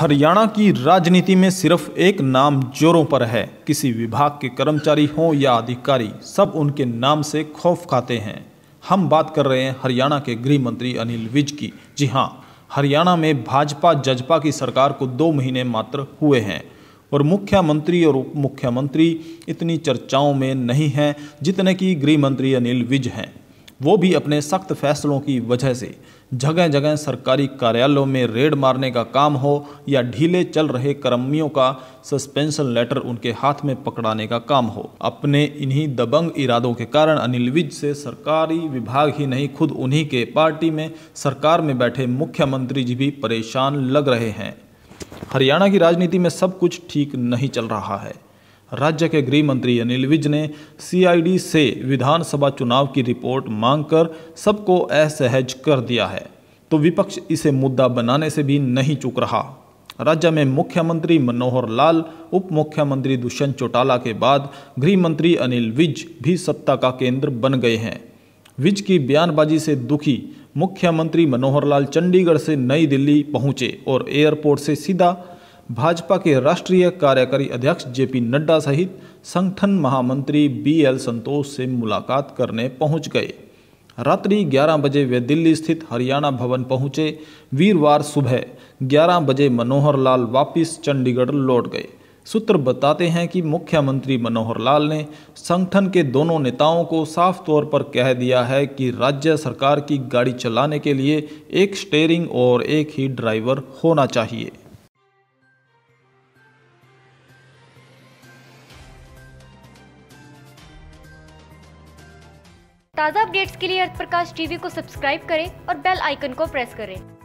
हरियाणा की राजनीति में सिर्फ एक नाम जोरों पर है किसी विभाग के कर्मचारी हों या अधिकारी सब उनके नाम से खौफ खाते हैं हम बात कर रहे हैं हरियाणा के गृह मंत्री अनिल विज की जी हाँ हरियाणा में भाजपा जजपा की सरकार को दो महीने मात्र हुए हैं और मुख्यमंत्री और उप मुख्यमंत्री इतनी चर्चाओं में नहीं हैं जितने कि गृह मंत्री अनिल विज हैं वो भी अपने सख्त फैसलों की वजह से जगह जगह सरकारी कार्यालयों में रेड मारने का काम हो या ढीले चल रहे कर्मियों का सस्पेंशन लेटर उनके हाथ में पकड़ाने का काम हो अपने इन्हीं दबंग इरादों के कारण अनिल विज से सरकारी विभाग ही नहीं खुद उन्हीं के पार्टी में सरकार में बैठे मुख्यमंत्री जी भी परेशान लग रहे हैं हरियाणा की राजनीति में सब कुछ ठीक नहीं चल रहा है राज्य के गृह मंत्री अनिल विज ने सीआईडी से विधानसभा चुनाव की रिपोर्ट मांगकर सबको असहज कर दिया है तो विपक्ष इसे मुद्दा बनाने से भी नहीं चूक रहा राज्य में मुख्यमंत्री मनोहर लाल उप मुख्यमंत्री दुष्यंत चौटाला के बाद गृह मंत्री अनिल विज भी सत्ता का केंद्र बन गए हैं विज की बयानबाजी से दुखी मुख्यमंत्री मनोहर लाल चंडीगढ़ से नई दिल्ली पहुंचे और एयरपोर्ट से सीधा भाजपा के राष्ट्रीय कार्यकारी अध्यक्ष जेपी नड्डा सहित संगठन महामंत्री बी एल संतोष से मुलाकात करने पहुंच गए रात्रि 11 बजे वे दिल्ली स्थित हरियाणा भवन पहुंचे वीरवार सुबह 11 बजे मनोहर लाल वापिस चंडीगढ़ लौट गए सूत्र बताते हैं कि मुख्यमंत्री मनोहर लाल ने संगठन के दोनों नेताओं को साफ तौर पर कह दिया है कि राज्य सरकार की गाड़ी चलाने के लिए एक स्टेयरिंग और एक ही ड्राइवर होना चाहिए ताज़ा अपडेट्स के लिए अर्थ प्रकाश टीवी को सब्सक्राइब करें और बेल आइकन को प्रेस करें